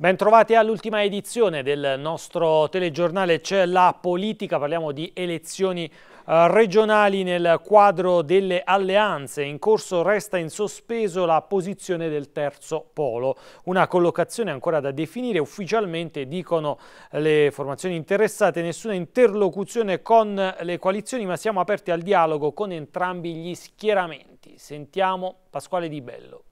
Bentrovati all'ultima edizione del nostro telegiornale C'è la politica, parliamo di elezioni eh, regionali nel quadro delle alleanze. In corso resta in sospeso la posizione del terzo polo, una collocazione ancora da definire. Ufficialmente dicono le formazioni interessate nessuna interlocuzione con le coalizioni, ma siamo aperti al dialogo con entrambi gli schieramenti. Sentiamo Pasquale Di Bello.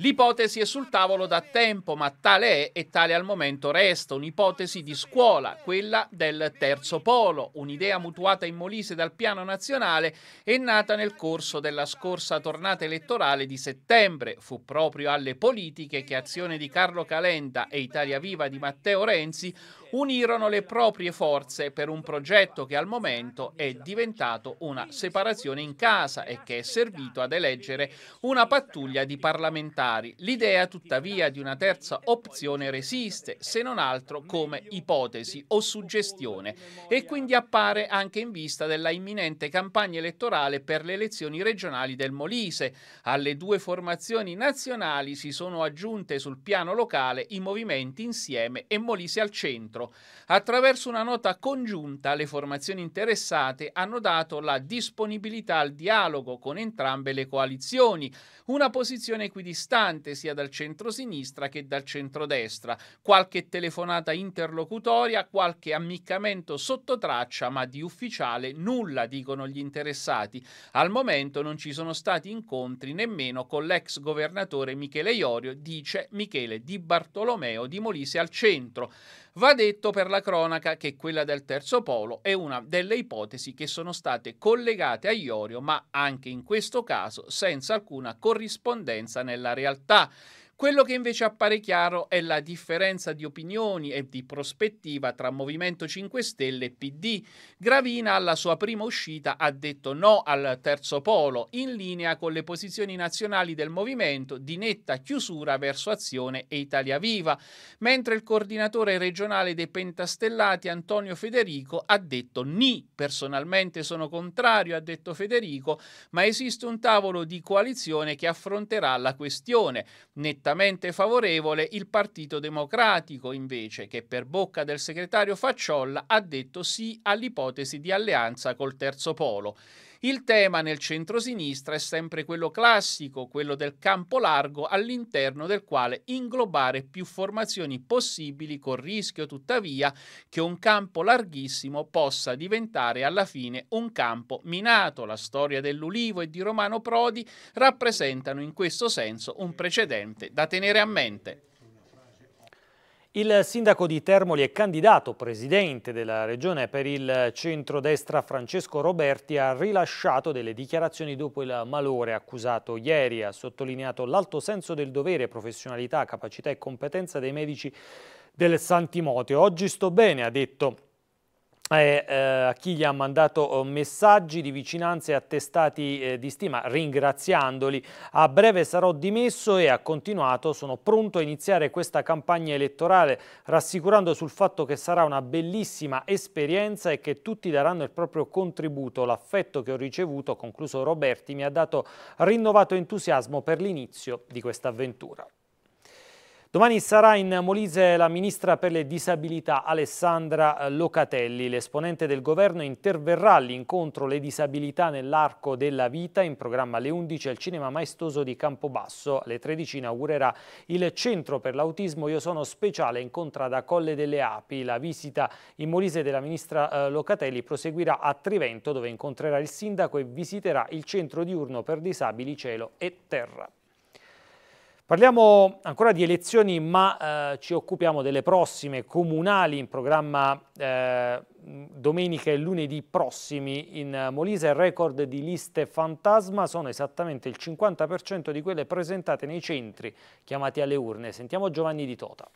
L'ipotesi è sul tavolo da tempo, ma tale è e tale al momento resta un'ipotesi di scuola, quella del terzo polo, un'idea mutuata in Molise dal piano nazionale e nata nel corso della scorsa tornata elettorale di settembre. Fu proprio alle politiche che Azione di Carlo Calenda e Italia Viva di Matteo Renzi unirono le proprie forze per un progetto che al momento è diventato una separazione in casa e che è servito ad eleggere una pattuglia di parlamentari. L'idea tuttavia di una terza opzione resiste, se non altro come ipotesi o suggestione, e quindi appare anche in vista della imminente campagna elettorale per le elezioni regionali del Molise. Alle due formazioni nazionali si sono aggiunte sul piano locale i movimenti Insieme e Molise al centro dentro. Attraverso una nota congiunta le formazioni interessate hanno dato la disponibilità al dialogo con entrambe le coalizioni, una posizione equidistante sia dal centro-sinistra che dal centro-destra, qualche telefonata interlocutoria, qualche ammiccamento sotto traccia, ma di ufficiale nulla, dicono gli interessati. Al momento non ci sono stati incontri nemmeno con l'ex governatore Michele Iorio, dice Michele Di Bartolomeo di Molise al centro. Va detto per la cronaca che quella del terzo polo è una delle ipotesi che sono state collegate a Iorio, ma anche in questo caso senza alcuna corrispondenza nella realtà. Quello che invece appare chiaro è la differenza di opinioni e di prospettiva tra Movimento 5 Stelle e PD. Gravina alla sua prima uscita ha detto no al terzo polo, in linea con le posizioni nazionali del movimento di netta chiusura verso Azione e Italia Viva, mentre il coordinatore regionale dei Pentastellati Antonio Federico ha detto ni, personalmente sono contrario, ha detto Federico, ma esiste un tavolo di coalizione che affronterà la questione. Netta certamente favorevole il Partito Democratico, invece, che per bocca del segretario Facciolla ha detto sì all'ipotesi di alleanza col Terzo Polo. Il tema nel centrosinistra è sempre quello classico, quello del campo largo all'interno del quale inglobare più formazioni possibili con rischio tuttavia che un campo larghissimo possa diventare alla fine un campo minato. La storia dell'Ulivo e di Romano Prodi rappresentano in questo senso un precedente da tenere a mente. Il sindaco di Termoli e candidato presidente della regione per il centrodestra Francesco Roberti ha rilasciato delle dichiarazioni dopo il malore accusato ieri. Ha sottolineato l'alto senso del dovere, professionalità, capacità e competenza dei medici del Santimoteo. Oggi sto bene, ha detto eh, eh, a chi gli ha mandato oh, messaggi di vicinanza e attestati eh, di stima ringraziandoli. A breve sarò dimesso e ha continuato, sono pronto a iniziare questa campagna elettorale rassicurando sul fatto che sarà una bellissima esperienza e che tutti daranno il proprio contributo. L'affetto che ho ricevuto, concluso Roberti, mi ha dato rinnovato entusiasmo per l'inizio di questa avventura. Domani sarà in Molise la ministra per le disabilità Alessandra Locatelli. L'esponente del governo interverrà all'incontro Le disabilità nell'arco della vita in programma alle 11 al Cinema Maestoso di Campobasso. Alle 13 inaugurerà il Centro per l'Autismo Io Sono Speciale incontra da Colle delle Api. La visita in Molise della ministra eh, Locatelli proseguirà a Trivento dove incontrerà il sindaco e visiterà il centro diurno per disabili cielo e terra. Parliamo ancora di elezioni, ma eh, ci occupiamo delle prossime comunali in programma eh, domenica e lunedì prossimi in Molise. Il record di liste fantasma sono esattamente il 50% di quelle presentate nei centri chiamati alle urne. Sentiamo Giovanni Di Tota.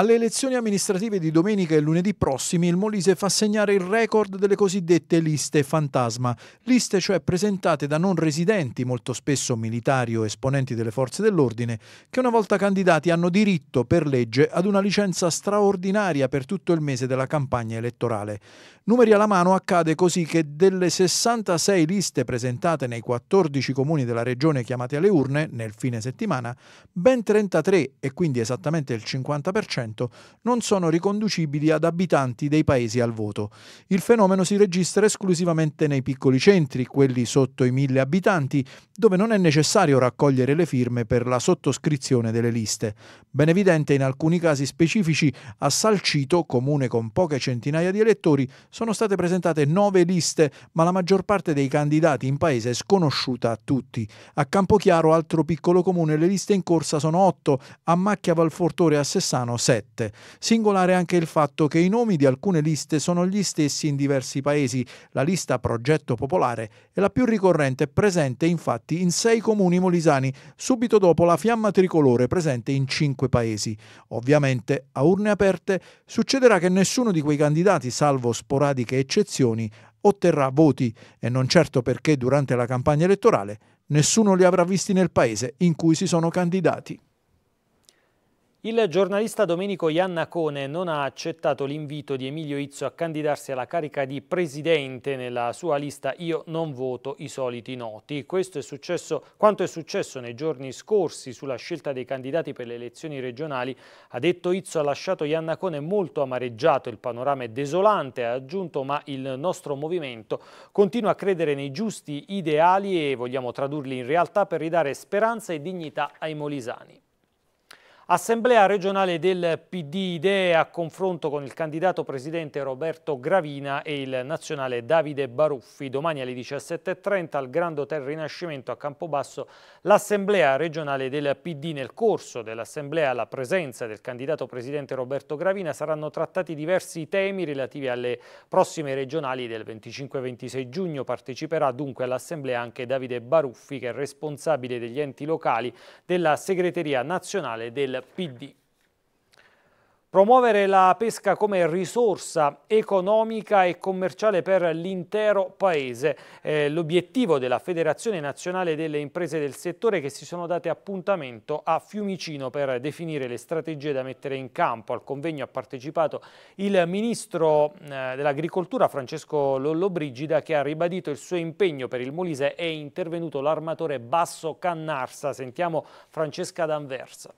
Alle elezioni amministrative di domenica e lunedì prossimi il Molise fa segnare il record delle cosiddette liste fantasma, liste cioè presentate da non residenti, molto spesso militari o esponenti delle forze dell'ordine, che una volta candidati hanno diritto per legge ad una licenza straordinaria per tutto il mese della campagna elettorale. Numeri alla mano accade così che delle 66 liste presentate nei 14 comuni della regione chiamati alle urne nel fine settimana, ben 33 e quindi esattamente il 50% Parlamento non sono riconducibili ad abitanti dei paesi al voto. Il fenomeno si registra esclusivamente nei piccoli centri, quelli sotto i mille abitanti, dove non è necessario raccogliere le firme per la sottoscrizione delle liste. Ben evidente in alcuni casi specifici, a Salcito, comune con poche centinaia di elettori, sono state presentate nove liste, ma la maggior parte dei candidati in paese è sconosciuta a tutti. A Campochiaro, altro piccolo comune, le liste in corsa sono otto, a Macchia Valfortore e a Sessano 6. 7. Singolare anche il fatto che i nomi di alcune liste sono gli stessi in diversi paesi. La lista Progetto Popolare è la più ricorrente, presente infatti in sei comuni molisani, subito dopo la fiamma tricolore presente in cinque paesi. Ovviamente a urne aperte succederà che nessuno di quei candidati, salvo sporadiche eccezioni, otterrà voti e non certo perché durante la campagna elettorale nessuno li avrà visti nel paese in cui si sono candidati. Il giornalista Domenico Iannacone non ha accettato l'invito di Emilio Izzo a candidarsi alla carica di presidente nella sua lista Io non voto i soliti noti. Questo è successo quanto è successo nei giorni scorsi sulla scelta dei candidati per le elezioni regionali. Ha detto Izzo ha lasciato Iannacone molto amareggiato, il panorama è desolante, ha aggiunto ma il nostro movimento continua a credere nei giusti ideali e vogliamo tradurli in realtà per ridare speranza e dignità ai molisani. Assemblea regionale del PD Idee a confronto con il candidato presidente Roberto Gravina e il nazionale Davide Baruffi. Domani alle 17.30 al Grande Hotel Rinascimento a Campobasso l'Assemblea regionale del PD. Nel corso dell'Assemblea alla presenza del candidato presidente Roberto Gravina saranno trattati diversi temi relativi alle prossime regionali del 25-26 giugno. Parteciperà dunque all'Assemblea anche Davide Baruffi che è responsabile degli enti locali della segreteria nazionale del PD. Promuovere la pesca come risorsa economica e commerciale per l'intero Paese. Eh, L'obiettivo della Federazione Nazionale delle Imprese del Settore che si sono date appuntamento a Fiumicino per definire le strategie da mettere in campo. Al convegno ha partecipato il Ministro eh, dell'Agricoltura Francesco Lollobrigida che ha ribadito il suo impegno per il Molise e è intervenuto l'armatore Basso Cannarsa. Sentiamo Francesca D'Anversa.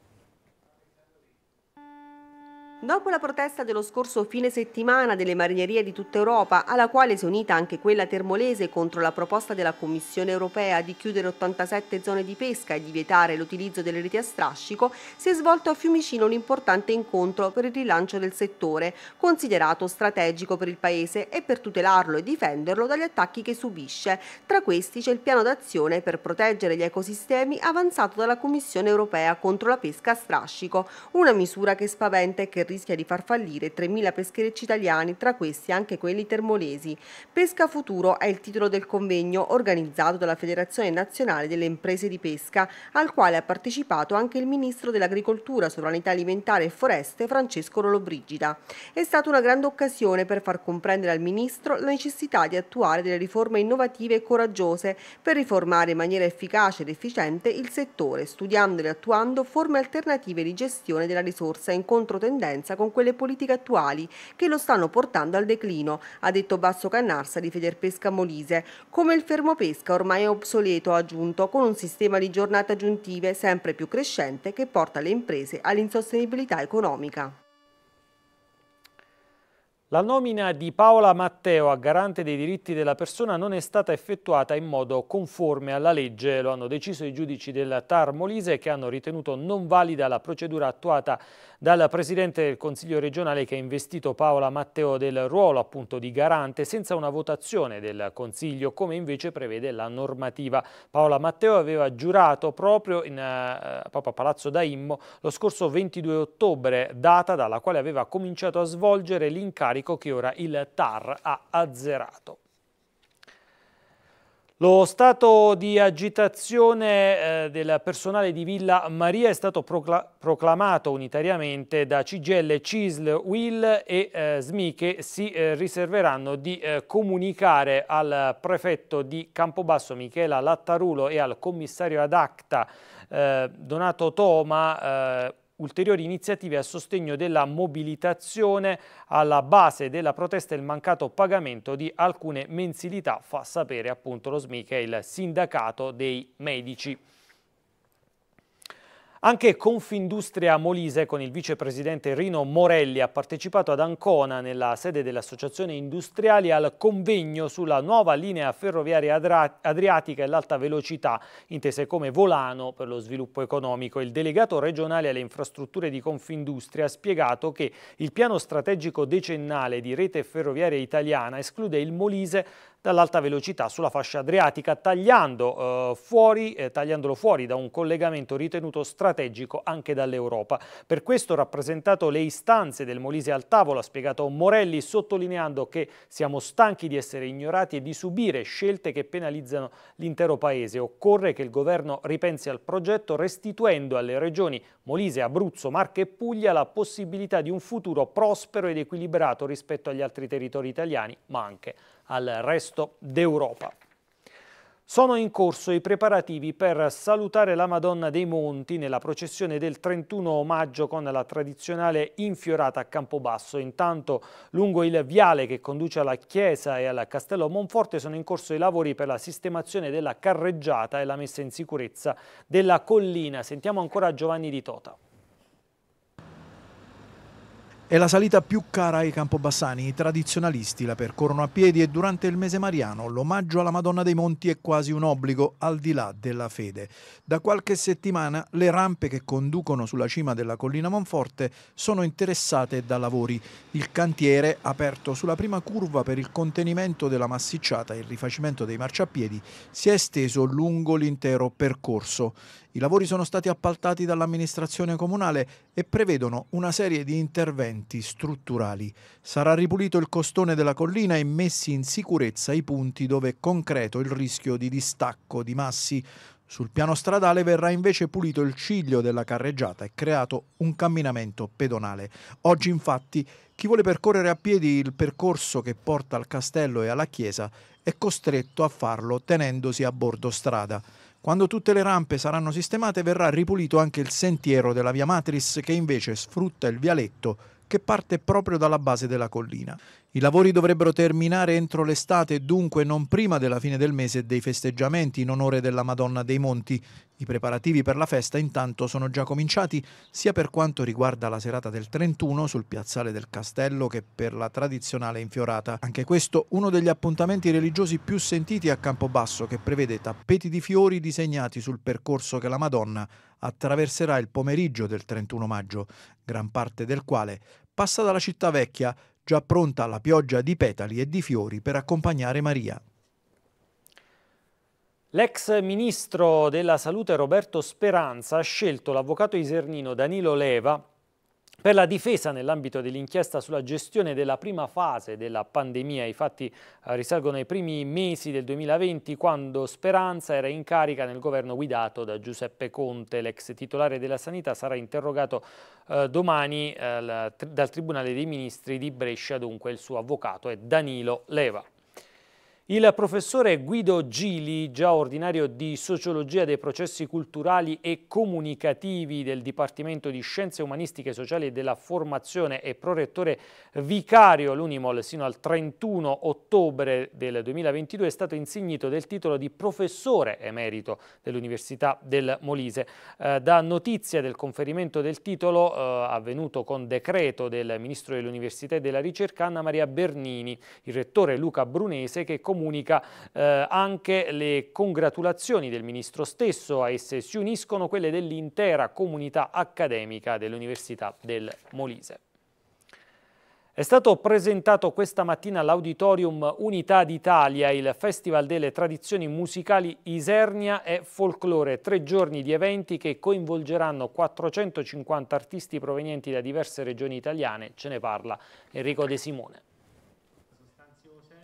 Dopo la protesta dello scorso fine settimana delle marinerie di tutta Europa, alla quale si è unita anche quella termolese contro la proposta della Commissione europea di chiudere 87 zone di pesca e di vietare l'utilizzo delle reti a strascico, si è svolto a Fiumicino un importante incontro per il rilancio del settore, considerato strategico per il Paese e per tutelarlo e difenderlo dagli attacchi che subisce. Tra questi c'è il piano d'azione per proteggere gli ecosistemi avanzato dalla Commissione europea contro la pesca a strascico, una misura che spaventa e che rischia di far fallire 3.000 pescherecci italiani, tra questi anche quelli termolesi. Pesca Futuro è il titolo del convegno organizzato dalla Federazione Nazionale delle Imprese di Pesca, al quale ha partecipato anche il Ministro dell'Agricoltura, Sovranità Alimentare e Foreste, Francesco Lollobrigida. È stata una grande occasione per far comprendere al Ministro la necessità di attuare delle riforme innovative e coraggiose per riformare in maniera efficace ed efficiente il settore, studiando e attuando forme alternative di gestione della risorsa in controtendenza coerenza con quelle politiche attuali che lo stanno portando al declino, ha detto Basso Cannarsa di Federpesca Molise, come il fermo pesca ormai è obsoleto, ha aggiunto, con un sistema di giornate aggiuntive sempre più crescente che porta le imprese all'insostenibilità economica. La nomina di Paola Matteo a garante dei diritti della persona non è stata effettuata in modo conforme alla legge, lo hanno deciso i giudici del TAR Molise che hanno ritenuto non valida la procedura attuata dal Presidente del Consiglio regionale che ha investito Paola Matteo del ruolo appunto di garante senza una votazione del Consiglio come invece prevede la normativa. Paola Matteo aveva giurato proprio, in, eh, proprio a Palazzo Daimmo lo scorso 22 ottobre, data dalla quale aveva cominciato a svolgere l'incarico che ora il TAR ha azzerato. Lo stato di agitazione eh, del personale di Villa Maria è stato proclamato unitariamente da CGL, CISL, Will e eh, SMI che si eh, riserveranno di eh, comunicare al prefetto di Campobasso Michela Lattarulo e al commissario ad acta Donato Toma ulteriori iniziative a sostegno della mobilitazione alla base della protesta e il mancato pagamento di alcune mensilità, fa sapere appunto lo SMI che è il sindacato dei medici. Anche Confindustria Molise con il vicepresidente Rino Morelli ha partecipato ad Ancona nella sede dell'Associazione Industriali al convegno sulla nuova linea ferroviaria adriatica e l'alta velocità, intese come volano per lo sviluppo economico. Il delegato regionale alle infrastrutture di Confindustria ha spiegato che il piano strategico decennale di rete ferroviaria italiana esclude il Molise dall'alta velocità sulla fascia adriatica, tagliando, eh, fuori, eh, tagliandolo fuori da un collegamento ritenuto strategico anche dall'Europa. Per questo ho rappresentato le istanze del Molise al tavolo, ha spiegato Morelli, sottolineando che siamo stanchi di essere ignorati e di subire scelte che penalizzano l'intero Paese. Occorre che il governo ripensi al progetto restituendo alle regioni Molise, Abruzzo, Marche e Puglia la possibilità di un futuro prospero ed equilibrato rispetto agli altri territori italiani, ma anche al resto d'Europa. Sono in corso i preparativi per salutare la Madonna dei Monti nella processione del 31 maggio con la tradizionale infiorata a Campobasso. Intanto lungo il viale che conduce alla chiesa e al castello Monforte sono in corso i lavori per la sistemazione della carreggiata e la messa in sicurezza della collina. Sentiamo ancora Giovanni Di Tota. È la salita più cara ai Campobassani, i tradizionalisti la percorrono a piedi e durante il mese mariano l'omaggio alla Madonna dei Monti è quasi un obbligo al di là della fede. Da qualche settimana le rampe che conducono sulla cima della collina Monforte sono interessate da lavori. Il cantiere, aperto sulla prima curva per il contenimento della massicciata e il rifacimento dei marciapiedi, si è esteso lungo l'intero percorso. I lavori sono stati appaltati dall'amministrazione comunale e prevedono una serie di interventi strutturali. Sarà ripulito il costone della collina e messi in sicurezza i punti dove è concreto il rischio di distacco di massi. Sul piano stradale verrà invece pulito il ciglio della carreggiata e creato un camminamento pedonale. Oggi infatti chi vuole percorrere a piedi il percorso che porta al castello e alla chiesa è costretto a farlo tenendosi a bordo strada. Quando tutte le rampe saranno sistemate verrà ripulito anche il sentiero della via Matris che invece sfrutta il vialetto che parte proprio dalla base della collina. I lavori dovrebbero terminare entro l'estate, dunque non prima della fine del mese e dei festeggiamenti in onore della Madonna dei Monti. I preparativi per la festa intanto sono già cominciati sia per quanto riguarda la serata del 31 sul piazzale del castello che per la tradizionale infiorata. Anche questo uno degli appuntamenti religiosi più sentiti a Campobasso che prevede tappeti di fiori disegnati sul percorso che la Madonna attraverserà il pomeriggio del 31 maggio, gran parte del quale passa dalla città vecchia già pronta la pioggia di petali e di fiori per accompagnare Maria. L'ex ministro della Salute Roberto Speranza ha scelto l'avvocato isernino Danilo Leva per la difesa nell'ambito dell'inchiesta sulla gestione della prima fase della pandemia, i fatti eh, risalgono ai primi mesi del 2020 quando Speranza era in carica nel governo guidato da Giuseppe Conte. L'ex titolare della sanità sarà interrogato eh, domani eh, dal Tribunale dei Ministri di Brescia, dunque il suo avvocato è Danilo Leva. Il professore Guido Gili, già ordinario di Sociologia dei processi culturali e comunicativi del Dipartimento di Scienze Umanistiche Sociali e della Formazione e prorettore vicario all'Unimol sino al 31 ottobre del 2022, è stato insignito del titolo di professore emerito dell'Università del Molise. Eh, da notizia del conferimento del titolo eh, avvenuto con decreto del Ministro dell'Università e della Ricerca Anna Maria Bernini, il rettore Luca Brunese che comunque comunica eh, anche le congratulazioni del Ministro stesso, a esse si uniscono quelle dell'intera comunità accademica dell'Università del Molise. È stato presentato questa mattina all'Auditorium Unità d'Italia il Festival delle Tradizioni Musicali Isernia e Folklore, tre giorni di eventi che coinvolgeranno 450 artisti provenienti da diverse regioni italiane. Ce ne parla Enrico De Simone.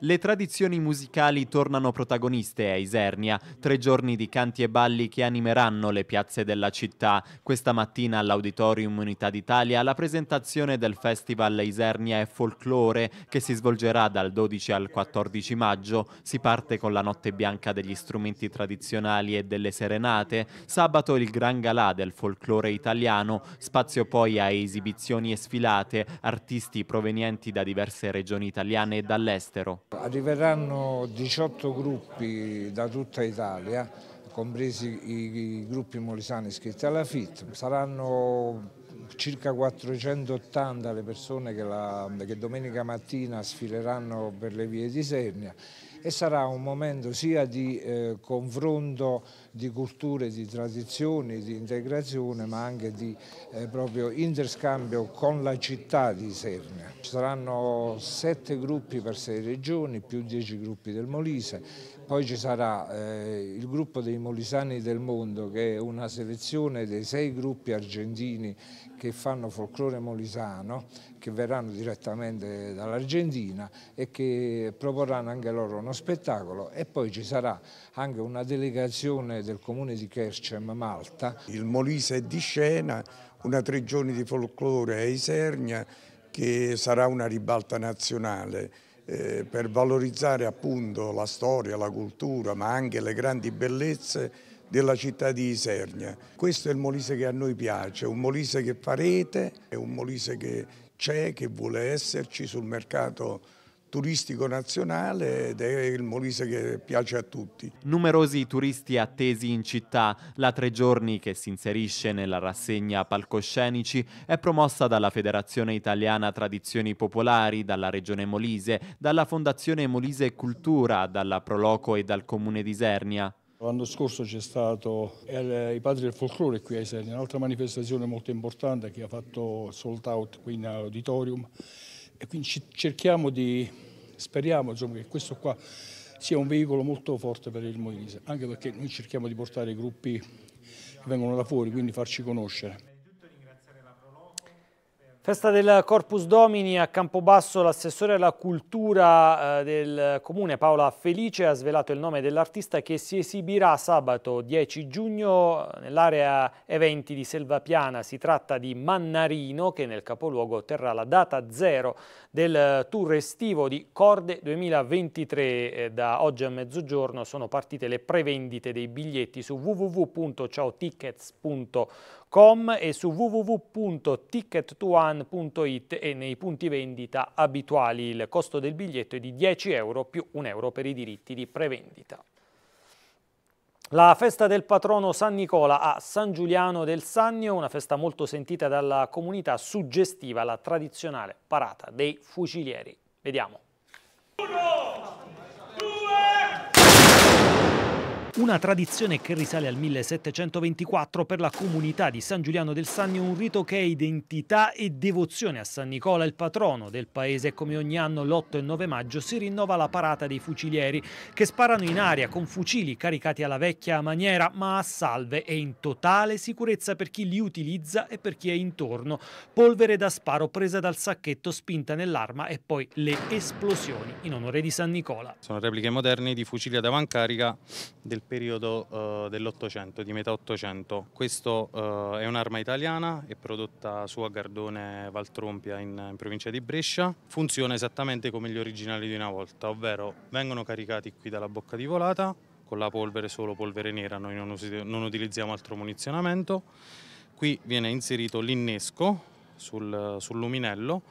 Le tradizioni musicali tornano protagoniste a Isernia, tre giorni di canti e balli che animeranno le piazze della città. Questa mattina all'Auditorium Unità d'Italia la presentazione del festival Isernia e Folklore che si svolgerà dal 12 al 14 maggio. Si parte con la notte bianca degli strumenti tradizionali e delle serenate, sabato il gran galà del folklore italiano, spazio poi a esibizioni e sfilate, artisti provenienti da diverse regioni italiane e dall'estero. Arriveranno 18 gruppi da tutta Italia, compresi i gruppi molisani iscritti alla FIT. Saranno circa 480 le persone che, la, che, domenica mattina sfileranno per le vie di Sernia e sarà un momento sia di eh, confronto di culture, di tradizioni, di integrazione ma anche di eh, proprio interscambio con la città di Isernia. Ci saranno sette gruppi per sei regioni più dieci gruppi del Molise, poi ci sarà eh, il gruppo dei Molisani del Mondo che è una selezione dei sei gruppi argentini che fanno folklore molisano che verranno direttamente dall'Argentina e che proporranno anche loro uno spettacolo e poi ci sarà anche una delegazione del comune di Kerchem, Malta. Il Molise è di scena, una tre giorni di folklore a Isernia che sarà una ribalta nazionale eh, per valorizzare appunto la storia, la cultura ma anche le grandi bellezze della città di Isernia. Questo è il Molise che a noi piace, un Molise che farete, è un Molise che c'è, che vuole esserci sul mercato turistico nazionale ed è il Molise che piace a tutti. Numerosi turisti attesi in città, la Tre Giorni che si inserisce nella rassegna Palcoscenici è promossa dalla Federazione Italiana Tradizioni Popolari, dalla Regione Molise, dalla Fondazione Molise Cultura, dalla Proloco e dal Comune di Isernia. L'anno scorso c'è stato eh, i Padri del Folklore qui a Isernia, un'altra manifestazione molto importante che ha fatto sold out qui in auditorium e quindi cerchiamo di, speriamo insomma, che questo qua sia un veicolo molto forte per il Moise, anche perché noi cerchiamo di portare i gruppi che vengono da fuori, quindi farci conoscere. Festa del Corpus Domini a Campobasso, l'assessore alla cultura eh, del comune Paola Felice ha svelato il nome dell'artista che si esibirà sabato 10 giugno nell'area eventi di Selvapiana. Si tratta di Mannarino che nel capoluogo otterrà la data zero del tour estivo di Corde 2023. Eh, da oggi a mezzogiorno sono partite le prevendite dei biglietti su www.ciaotickets.com www.tickettoone.com e su www.tickettoone.it e nei punti vendita abituali. Il costo del biglietto è di 10 euro più 1 euro per i diritti di prevendita. La festa del patrono San Nicola a San Giuliano del Sannio, una festa molto sentita dalla comunità, suggestiva la tradizionale parata dei fucilieri. Vediamo. Uno! Una tradizione che risale al 1724 per la comunità di San Giuliano del Sannio, un rito che è identità e devozione a San Nicola, il patrono del paese. Come ogni anno, l'8 e 9 maggio si rinnova la parata dei fucilieri, che sparano in aria con fucili caricati alla vecchia maniera, ma a salve e in totale sicurezza per chi li utilizza e per chi è intorno. Polvere da sparo presa dal sacchetto, spinta nell'arma e poi le esplosioni in onore di San Nicola. Sono repliche moderne di fucili ad avancarica del periodo eh, dell'Ottocento, di metà Ottocento. Questa eh, è un'arma italiana, è prodotta su a Gardone Valtrompia in, in, provincia di Brescia. Funziona esattamente come gli originali di una volta, ovvero vengono caricati qui dalla bocca di volata, con la polvere solo polvere nera, noi non, usi, non utilizziamo altro munizionamento. Qui viene inserito l'innesco sul, sul luminello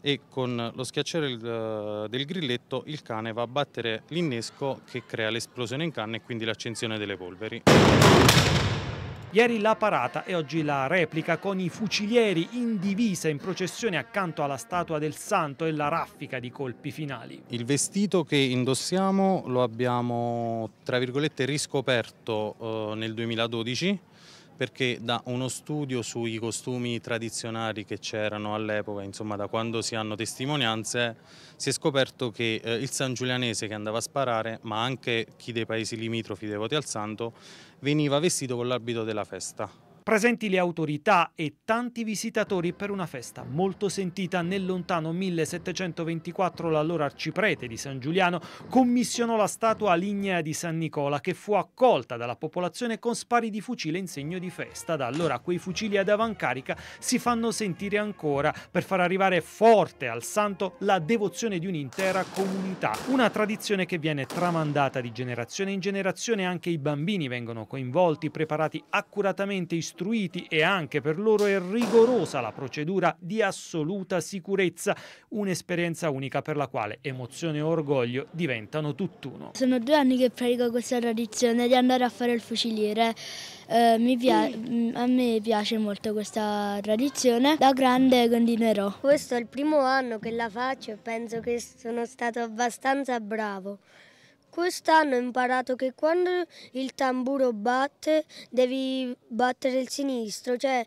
e con lo schiacciare eh, del grilletto il cane va a battere l'innesco che crea l'esplosione in canna e quindi l'accensione delle polveri. Ieri la parata e oggi la replica con i fucilieri in divisa in processione accanto alla statua del santo e la raffica di colpi finali. Il vestito che indossiamo lo abbiamo, tra virgolette, riscoperto eh, nel 2012 perché da uno studio sui costumi tradizionali che c'erano all'epoca, insomma da quando si hanno testimonianze, si è scoperto che eh, il Giulianese che andava a sparare, ma anche chi dei paesi limitrofi devoti al santo, veniva vestito con l'abito della festa Presenti le autorità e tanti visitatori per una festa molto sentita nel lontano 1724 l'allora arciprete di San Giuliano commissionò la statua lignea di San Nicola che fu accolta dalla popolazione con spari di fucile in segno di festa. Da allora quei fucili ad avancarica si fanno sentire ancora per far arrivare forte al santo la devozione di un'intera comunità. Una tradizione che viene tramandata di generazione in generazione, anche i bambini vengono coinvolti, preparati accuratamente istruiti istruiti e anche per loro è rigorosa la procedura di assoluta sicurezza, un'esperienza unica per la quale emozione e orgoglio diventano tutt'uno. Sono due anni che pratico questa tradizione di andare a fare il fuciliere, eh, piace, a me piace molto questa tradizione, da grande continuerò. Questo è il primo anno che la faccio e penso che sono stato abbastanza bravo. Quest'anno ho imparato che quando il tamburo batte devi battere il sinistro, cioè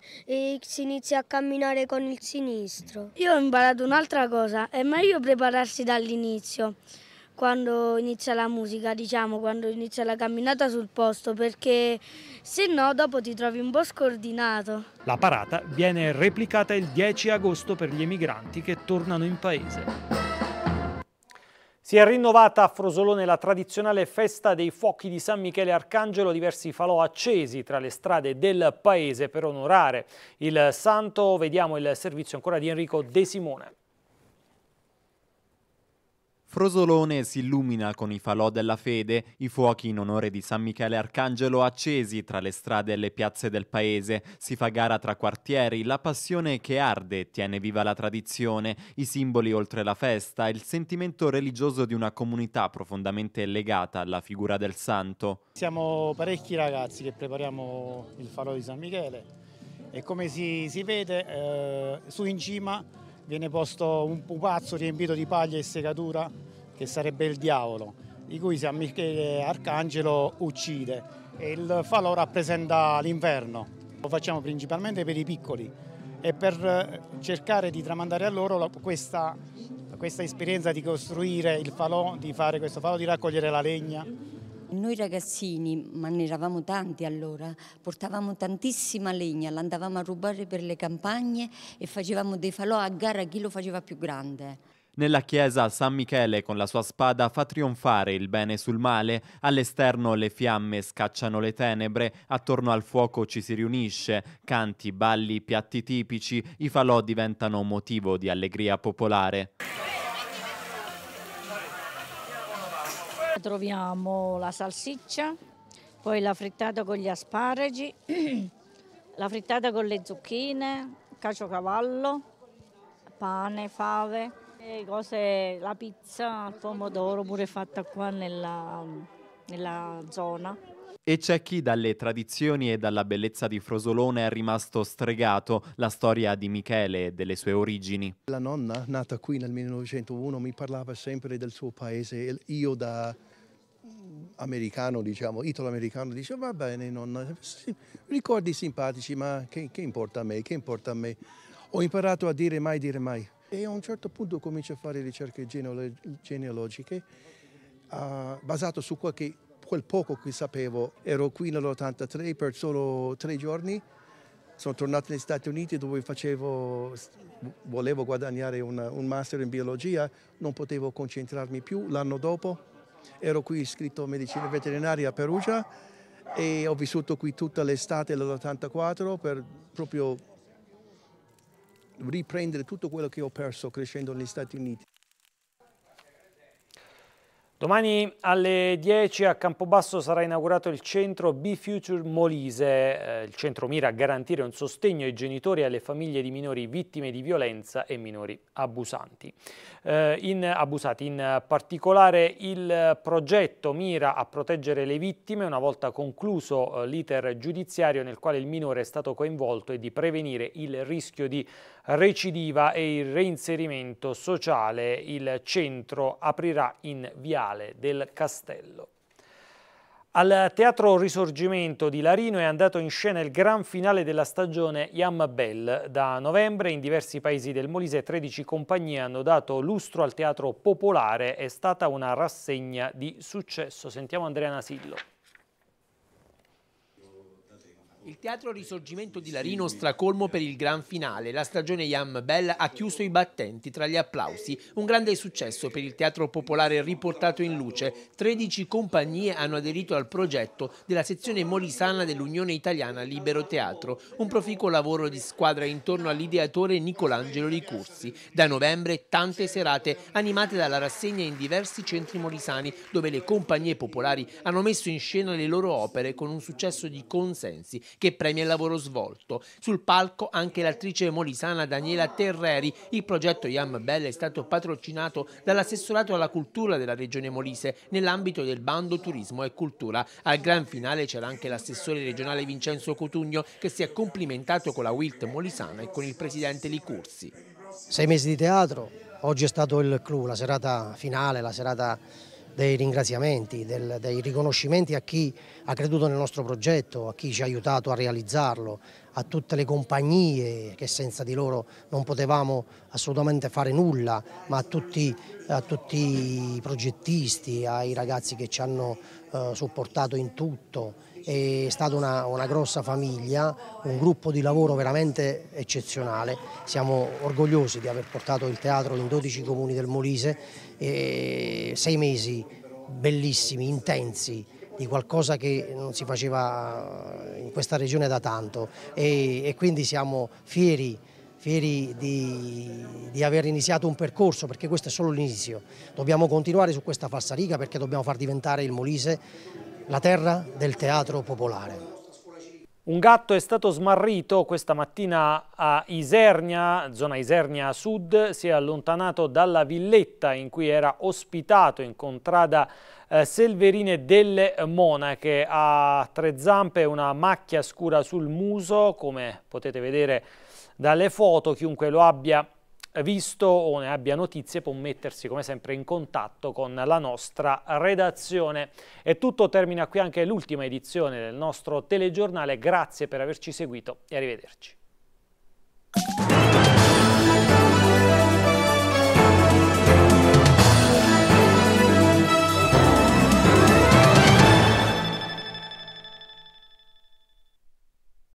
si inizia a camminare con il sinistro. Io ho imparato un'altra cosa, è meglio prepararsi dall'inizio quando inizia la musica, diciamo, quando inizia la camminata sul posto, perché se no dopo ti trovi un po' scordinato. La parata viene replicata il 10 agosto per gli emigranti che tornano in paese. Si è rinnovata a Frosolone la tradizionale festa dei fuochi di San Michele Arcangelo, diversi falò accesi tra le strade del paese per onorare il santo. Vediamo il servizio ancora di Enrico De Simone. Frosolone si illumina con i falò della fede, i fuochi in onore di San Michele Arcangelo accesi tra le strade e le piazze del paese, si fa gara tra quartieri, la passione che arde tiene viva la tradizione, i simboli oltre la festa, il sentimento religioso di una comunità profondamente legata alla figura del santo. Siamo parecchi ragazzi che prepariamo il falò di San Michele e come si, si vede eh, su in cima viene posto un pupazzo riempito di paglia e segatura, che sarebbe il diavolo, di cui San Michele Arcangelo uccide. E il falò rappresenta l'inverno. Lo facciamo principalmente per i piccoli e per eh, cercare di tramandare a loro questa, questa esperienza di costruire il falò, di fare questo falò, di raccogliere la legna noi ragazzini, ma ne eravamo tanti allora, portavamo tantissima legna, l'andavamo a rubare per le campagne e facevamo dei falò a gara chi lo faceva più grande. Nella chiesa San Michele con la sua spada fa trionfare il bene sul male, all'esterno le fiamme scacciano le tenebre, attorno al fuoco ci si riunisce, canti, balli, piatti tipici, i falò diventano motivo di allegria popolare. Troviamo la salsiccia, poi la frittata con gli asparagi, la frittata con le zucchine, caciocavallo, pane, fave, cose, la pizza al pomodoro pure fatta qua nella, nella zona. E c'è chi dalle tradizioni e dalla bellezza di Frosolone è rimasto stregato la storia di Michele e delle sue origini. La nonna, nata qui nel 1901, mi parlava sempre del suo paese. Io da mm, americano, diciamo, italo-americano, dice va bene nonna, ricordi simpatici, ma che, che importa a me, che importa a me. Ho imparato a dire mai, dire mai. E a un certo punto comincio a fare ricerche genealogiche uh, ah, basate su qualche quel poco che sapevo. Ero qui nell'83 per solo tre giorni. Sono tornato negli Stati Uniti dove facevo, volevo guadagnare una, un master in biologia, non potevo concentrarmi più. L'anno dopo ero qui iscritto a medicina veterinaria a Perugia e ho vissuto qui tutta l'estate dell'84 per proprio riprendere tutto quello che ho perso crescendo negli Stati Uniti. Domani alle 10 a Campobasso sarà inaugurato il centro B-Future Molise. Eh, il centro mira a garantire un sostegno ai genitori e alle famiglie di minori vittime di violenza e minori abusanti. Eh, in, abusati. In particolare il progetto mira a proteggere le vittime una volta concluso eh, l'iter giudiziario nel quale il minore è stato coinvolto e di prevenire il rischio di recidiva e il reinserimento sociale, il centro aprirà in Viale del Castello. Al Teatro Risorgimento di Larino è andato in scena il gran finale della stagione Yam Bell. Da novembre in diversi paesi del Molise 13 compagnie hanno dato lustro al teatro popolare. È stata una rassegna di successo. Sentiamo Andrea Nasillo. Il teatro Risorgimento di Larino stracolmo per il gran finale. La stagione Yam Bell ha chiuso i battenti tra gli applausi. Un grande successo per il teatro popolare riportato in luce. 13 compagnie hanno aderito al progetto della sezione molisana dell'Unione Italiana Libero Teatro. Un proficuo lavoro di squadra intorno all'ideatore Nicolangelo Ricursi. Da novembre tante serate animate dalla rassegna in diversi centri molisani dove le compagnie popolari hanno messo in scena le loro opere con un successo di consensi che premia il lavoro svolto. Sul palco anche l'attrice molisana Daniela Terreri. Il progetto Yam Belle è stato patrocinato dall'assessorato alla cultura della regione Molise nell'ambito del bando turismo e cultura. Al gran finale c'era anche l'assessore regionale Vincenzo Cotugno che si è complimentato con la Wilt molisana e con il presidente Licursi. Sei mesi di teatro, oggi è stato il clou, la serata finale, la serata dei ringraziamenti, del, dei riconoscimenti a chi ha creduto nel nostro progetto, a chi ci ha aiutato a realizzarlo, a tutte le compagnie che senza di loro non potevamo assolutamente fare nulla, ma a tutti, a tutti i progettisti, ai ragazzi che ci hanno eh, supportato in tutto. È stata una, una grossa famiglia, un gruppo di lavoro veramente eccezionale. Siamo orgogliosi di aver portato il teatro in 12 comuni del Molise eh, sei mesi bellissimi, intensi, di qualcosa che non si faceva in questa regione da tanto e, e quindi siamo fieri fieri di, di, aver iniziato un percorso perché questo è solo l'inizio. Dobbiamo continuare su questa falsa riga perché dobbiamo far diventare il Molise la terra del teatro popolare. Un gatto è stato smarrito questa mattina a Isernia, zona Isernia Sud, si è allontanato dalla villetta in cui era ospitato in contrada eh, Selverine delle Monache. Ha tre zampe e una macchia scura sul muso, come potete vedere dalle foto, chiunque lo abbia visto o ne abbia notizie può mettersi come sempre in contatto con la nostra redazione. E tutto termina qui anche l'ultima edizione del nostro telegiornale. Grazie per averci seguito e arrivederci.